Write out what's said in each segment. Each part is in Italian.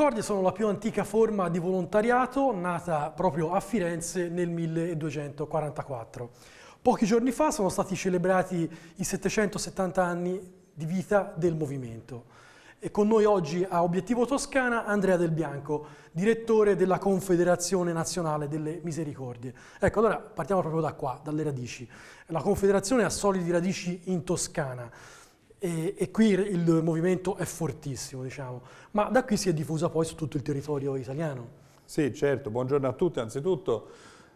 Misericordie sono la più antica forma di volontariato nata proprio a Firenze nel 1244. Pochi giorni fa sono stati celebrati i 770 anni di vita del movimento. E con noi oggi a Obiettivo Toscana Andrea Del Bianco, direttore della Confederazione Nazionale delle Misericordie. Ecco, allora partiamo proprio da qua, dalle radici. La Confederazione ha solidi radici in Toscana e, e, qui il movimento è fortissimo, diciamo. ma da qui si è diffusa poi su tutto il territorio italiano. Sì, certo, buongiorno a tutti anzitutto.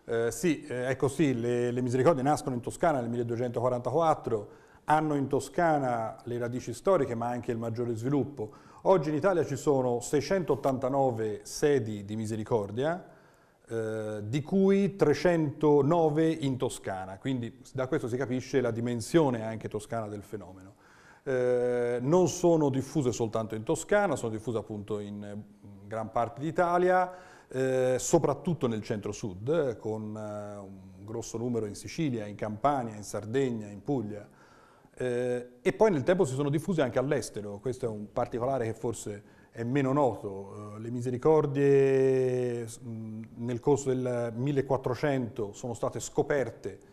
Eh, sì, è eh, così, ecco le, le, misericordie nascono in Toscana nel 1244, hanno in Toscana le radici storiche ma anche il maggiore sviluppo. Oggi in Italia ci sono 689 sedi di misericordia, eh, di cui 309 in Toscana, quindi da questo si capisce la dimensione anche toscana del fenomeno. Eh, non sono diffuse soltanto in Toscana, sono diffuse appunto eh, in gran parte d'Italia, eh, soprattutto nel centro-sud, con eh, un grosso numero in Sicilia, in Campania, in Sardegna, in Puglia. Eh, e poi nel tempo si sono diffuse anche all'estero, questo è un particolare che forse è meno noto. Eh, le misericordie mh, nel corso del 1400 sono state scoperte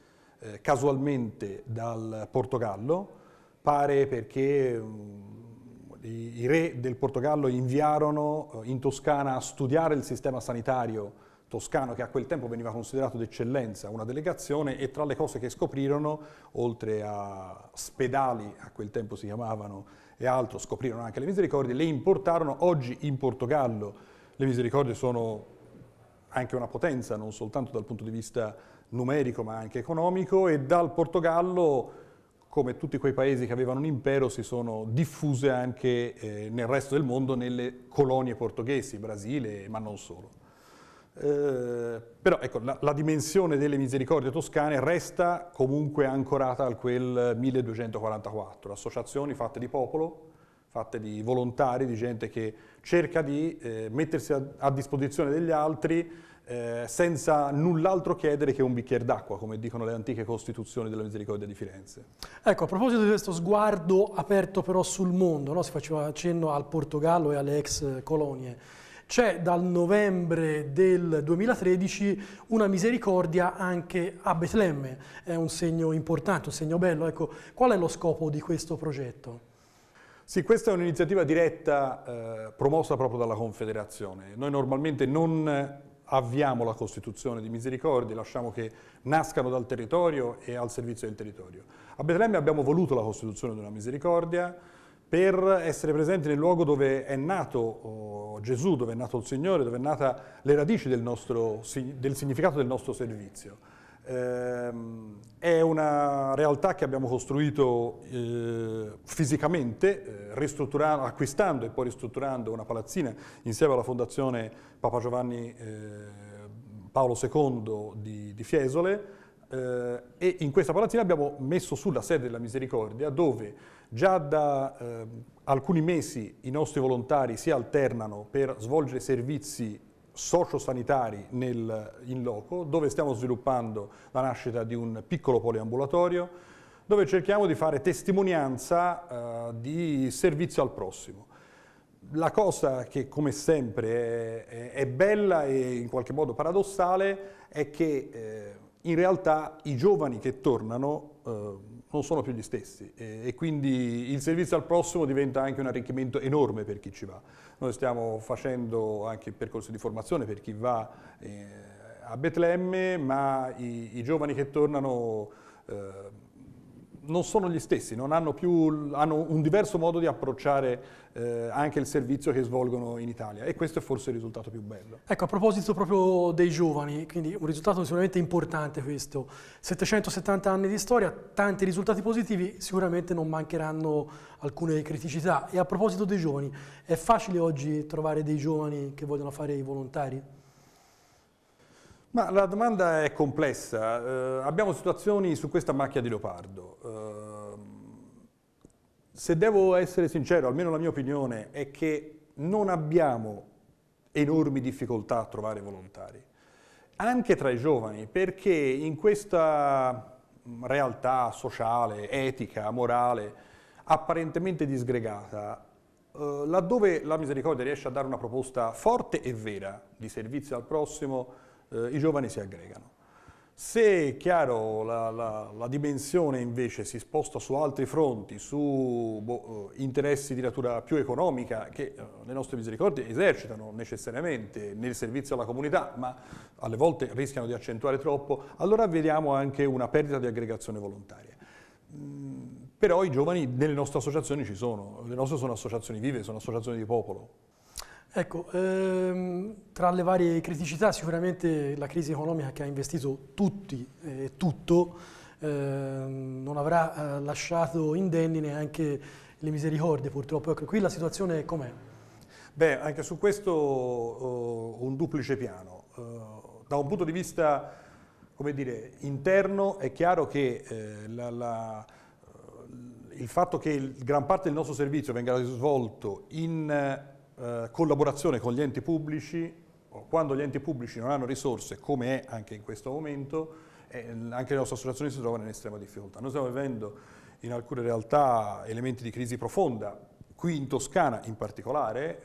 casualmente dal Portogallo, pare perché mm, i re del Portogallo inviarono eh, in Toscana a studiare il sistema sanitario toscano che a quel tempo veniva considerato d'eccellenza, una delegazione e tra le cose che scoprirono, oltre a spedali, a quel tempo si chiamavano, e altro, scoprirono anche le misericordie, le importarono oggi in Portogallo. Le misericordie sono anche una potenza, non soltanto dal punto di vista numerico ma anche economico, e dal Portogallo come tutti quei paesi che avevano un impero si sono diffuse anche eh, nel resto del mondo nelle colonie portoghesi, Brasile, ma non solo. Eh, però ecco, la, la, dimensione delle misericordie toscane resta comunque ancorata a quel 1244, associazioni fatte di popolo, fatte di volontari, di gente che cerca di eh, mettersi a, a, disposizione degli altri eh, senza null'altro chiedere che un bicchiere d'acqua, come dicono le antiche costituzioni della misericordia di Firenze. Ecco, a proposito di questo sguardo aperto però sul mondo, no? si faceva accenno al Portogallo e alle ex colonie, c'è dal novembre del 2013 una misericordia anche a Betlemme, è un segno importante, un segno bello. Ecco, qual è lo scopo di questo progetto? Sì, questa è un'iniziativa diretta eh, promossa proprio dalla Confederazione. Noi normalmente non eh, avviamo la Costituzione di Misericordia, lasciamo che nascano dal territorio e al servizio del territorio. A Betlemme abbiamo voluto la Costituzione della Misericordia per essere presenti nel luogo dove è nato oh, Gesù, dove è nato il Signore, dove è nata le radici del, nostro, del significato del nostro servizio. Ehm, è una realtà che abbiamo costruito eh, fisicamente, eh, acquistando e poi ristrutturando una palazzina insieme alla Fondazione Papa Giovanni eh, Paolo II di, di Fiesole eh, e in questa palazzina abbiamo messo sulla sede della Misericordia dove già da ehm, alcuni mesi i nostri volontari si alternano per svolgere servizi sociosanitari nel, in loco, dove stiamo sviluppando la nascita di un piccolo poliambulatorio, dove cerchiamo di fare testimonianza eh, di servizio al prossimo. La cosa che come sempre è, è, è bella e in qualche modo paradossale è che eh, in realtà i giovani che tornano eh, non sono più gli stessi e, e, quindi il servizio al prossimo diventa anche un arricchimento enorme per chi ci va. Noi stiamo facendo anche percorsi di formazione per chi va eh, a Betlemme, ma i, i, giovani che tornano eh, non sono gli stessi, hanno, più, hanno, un diverso modo di approcciare eh, anche il servizio che svolgono in Italia e questo è forse il risultato più bello. Ecco, a proposito proprio dei giovani, quindi un risultato sicuramente importante questo, 770 anni di storia, tanti risultati positivi, sicuramente non mancheranno alcune criticità. E a proposito dei giovani, è facile oggi trovare dei giovani che vogliono fare i volontari? Ma la domanda è complessa. Eh, abbiamo situazioni su questa macchia di leopardo. Eh, se devo essere sincero, almeno la mia opinione è che non abbiamo enormi difficoltà a trovare volontari, anche tra i giovani, perché in questa realtà sociale, etica, morale, apparentemente disgregata, eh, laddove la misericordia riesce a dare una proposta forte e vera di servizio al prossimo, eh, i giovani si aggregano. Se è chiaro la, la, la, dimensione invece si sposta su altri fronti, su boh, eh, interessi di natura più economica che eh, le nostre misericordie esercitano necessariamente nel servizio alla comunità, ma alle volte rischiano di accentuare troppo, allora vediamo anche una perdita di aggregazione volontaria. Mm, però i giovani nelle nostre associazioni ci sono, le nostre sono associazioni vive, sono associazioni di popolo, Ecco, ehm, tra le varie criticità sicuramente la crisi economica che ha investito tutti e eh, tutto eh, non avrà eh, lasciato indenni neanche le misericordie purtroppo. Ecco, qui la situazione com'è? Beh, anche su questo uh, un duplice piano. Uh, da un punto di vista come dire, interno è chiaro che eh, la, la il fatto che gran parte del nostro servizio venga svolto in eh, collaborazione con gli enti pubblici, quando gli enti pubblici non hanno risorse, come è anche in questo momento, eh, anche le nostre associazioni si trovano in estrema difficoltà. Noi stiamo vivendo in alcune realtà elementi di crisi profonda, qui in Toscana in particolare, eh,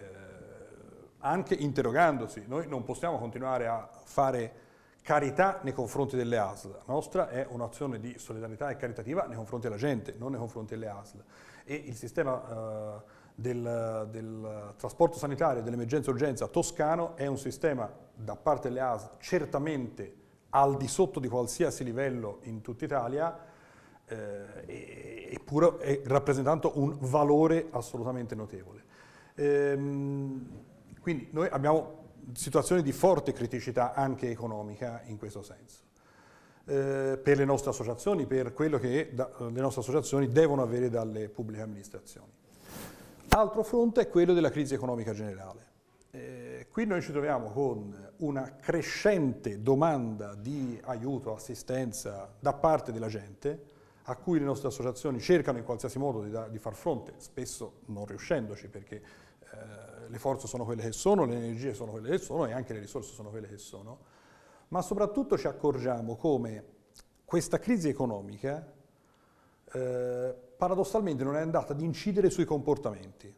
anche interrogandosi, noi non possiamo continuare a fare carità nei confronti delle ASL. La nostra è un'azione di solidarietà e caritativa nei confronti della gente, non nei confronti delle ASL. E il sistema eh, del, del trasporto sanitario dell'emergenza-urgenza toscano è un sistema da parte delle AS certamente al di sotto di qualsiasi livello in tutta Italia, eh, eppure è rappresentato un valore assolutamente notevole. Ehm, quindi noi abbiamo situazioni di forte criticità anche economica in questo senso. Eh, per le nostre associazioni, per quello che da, le nostre associazioni devono avere dalle pubbliche amministrazioni. Altro fronte è quello della crisi economica generale. Eh, qui noi ci troviamo con una crescente domanda di aiuto, assistenza da parte della gente, a cui le nostre associazioni cercano in qualsiasi modo di, da, di far fronte, spesso non riuscendoci perché eh, le forze sono quelle che sono, le energie sono quelle che sono e anche le risorse sono quelle che sono, ma soprattutto ci accorgiamo come questa crisi economica eh, paradossalmente non è andata ad incidere sui comportamenti.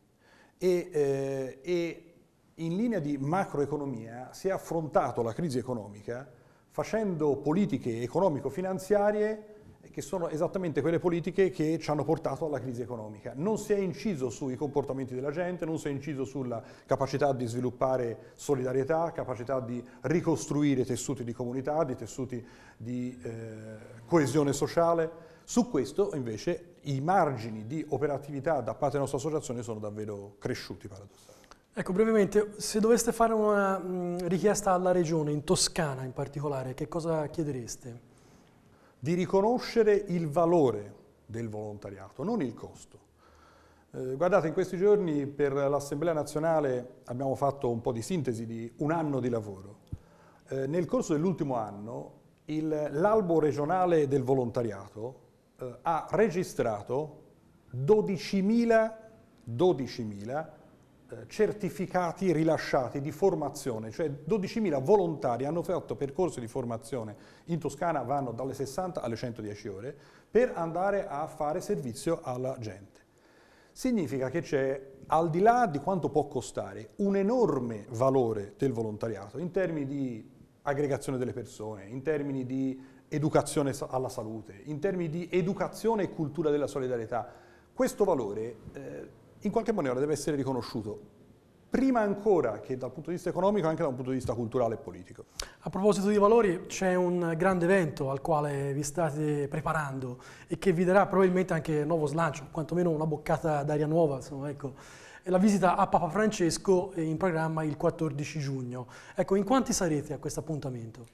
E, eh, e in linea di macroeconomia si è affrontato la crisi economica facendo politiche economico-finanziarie che sono esattamente quelle politiche che ci hanno portato alla crisi economica. Non si è inciso sui comportamenti della gente, non si è inciso sulla capacità di sviluppare solidarietà, capacità di ricostruire tessuti di comunità, di tessuti di eh, coesione sociale, su questo invece i margini di operatività da parte della nostra associazione sono davvero cresciuti paradossalmente. Ecco, brevemente, se doveste fare una mh, richiesta alla regione, in Toscana in particolare, che cosa chiedereste? Di riconoscere il valore del volontariato, non il costo. Eh, guardate, in questi giorni per l'Assemblea nazionale abbiamo fatto un po' di sintesi di un anno di lavoro. Eh, nel corso dell'ultimo anno l'albo regionale del volontariato eh, ha registrato 12.000, 12.000 eh, certificati rilasciati di formazione, cioè 12.000 volontari hanno fatto percorsi di formazione in Toscana, vanno dalle 60 alle 110 ore, per andare a fare servizio alla gente. Significa che c'è, al di là di quanto può costare, un enorme valore del volontariato in termini di aggregazione delle persone, in termini di educazione alla salute, in termini di educazione e cultura della solidarietà. Questo valore eh, in qualche maniera deve essere riconosciuto, prima ancora che dal punto di vista economico, anche da un punto di vista culturale e politico. A proposito di valori, c'è un grande evento al quale vi state preparando e che vi darà probabilmente anche nuovo slancio, quantomeno una boccata d'aria nuova, insomma, ecco. la visita a Papa Francesco eh, in programma il 14 giugno. Ecco, in quanti sarete a questo appuntamento?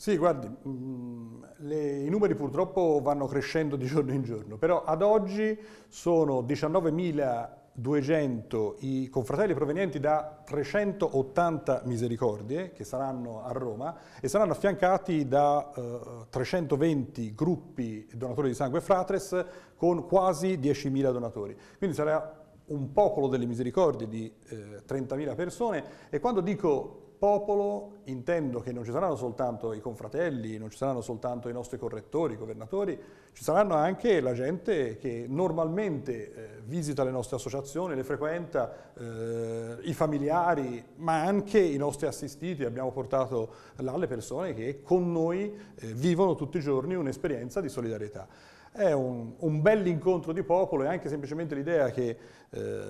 Sì, guardi, mm, le, i numeri purtroppo vanno crescendo di giorno in giorno, però ad oggi sono 19.200 i confratelli provenienti da 380 misericordie che saranno a Roma e saranno affiancati da eh, 320 gruppi donatori di sangue fratres con quasi 10.000 donatori. Quindi sarà un popolo delle misericordie di eh, 30.000 persone e quando dico popolo intendo che non ci saranno soltanto i confratelli, non ci saranno soltanto i nostri correttori, i governatori, ci saranno anche la gente che normalmente eh, visita le nostre associazioni, le frequenta, eh, i familiari, ma anche i nostri assistiti. Abbiamo portato là le persone che con noi eh, vivono tutti i giorni un'esperienza di solidarietà. È un, un bell'incontro di popolo e anche semplicemente l'idea che eh,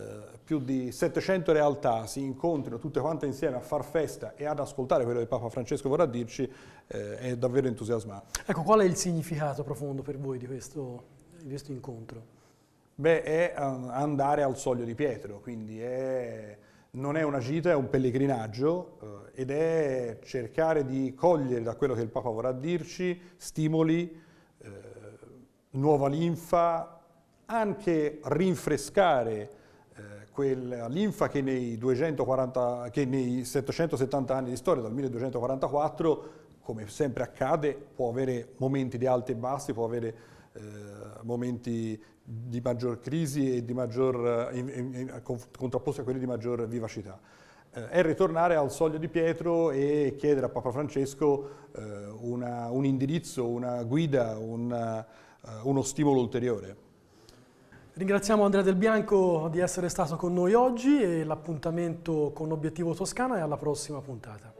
più di 700 realtà si incontrino tutte quante insieme a far festa testa e ad ascoltare quello che Papa Francesco vorrà dirci eh, è davvero entusiasmante. Ecco, qual è il significato profondo per voi di questo, di questo incontro? Beh, è ehm, andare al soglio di Pietro, quindi è, non è una gita, è un pellegrinaggio eh, ed è cercare di cogliere da quello che il Papa vorrà dirci stimoli, eh, nuova linfa, anche rinfrescare quella linfa che nei, 240, che nei 770 anni di storia, dal 1244, come sempre accade, può avere momenti di alti e bassi, può avere eh, momenti di maggior crisi e di maggior, eh, in, in, contrapposti a quelli di maggior vivacità. Eh, è ritornare al soglio di Pietro e chiedere a Papa Francesco eh, una, un indirizzo, una guida, una, eh, uno stimolo ulteriore. Ringraziamo Andrea Del Bianco di essere stato con noi oggi e l'appuntamento con Obiettivo Toscana e alla prossima puntata.